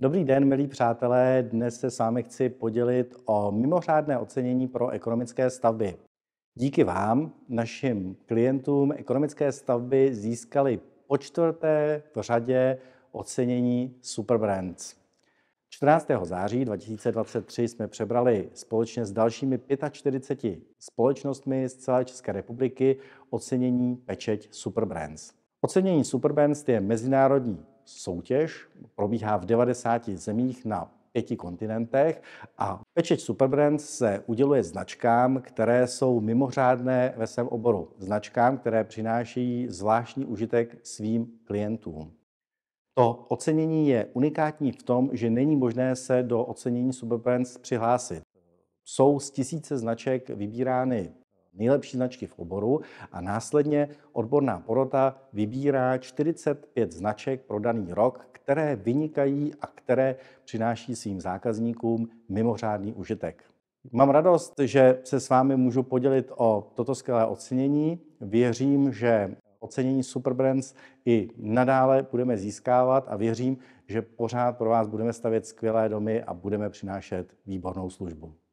Dobrý den, milí přátelé. Dnes se s vámi chci podělit o mimořádné ocenění pro ekonomické stavby. Díky vám, našim klientům, ekonomické stavby získaly po čtvrté v řadě ocenění Superbrands. 14. září 2023 jsme přebrali společně s dalšími 45 společnostmi z celé České republiky ocenění Pečeť Superbrands. Ocenění Superbrands je mezinárodní soutěž, probíhá v 90 zemích na pěti kontinentech a pečeť Superbrand se uděluje značkám, které jsou mimořádné ve svém oboru. Značkám, které přináší zvláštní užitek svým klientům. To ocenění je unikátní v tom, že není možné se do ocenění Superbrands přihlásit. Jsou z tisíce značek vybírány nejlepší značky v oboru a následně odborná porota vybírá 45 značek pro daný rok, které vynikají a které přináší svým zákazníkům mimořádný užitek. Mám radost, že se s vámi můžu podělit o toto skvělé ocenění. Věřím, že ocenění Superbrands i nadále budeme získávat a věřím, že pořád pro vás budeme stavět skvělé domy a budeme přinášet výbornou službu.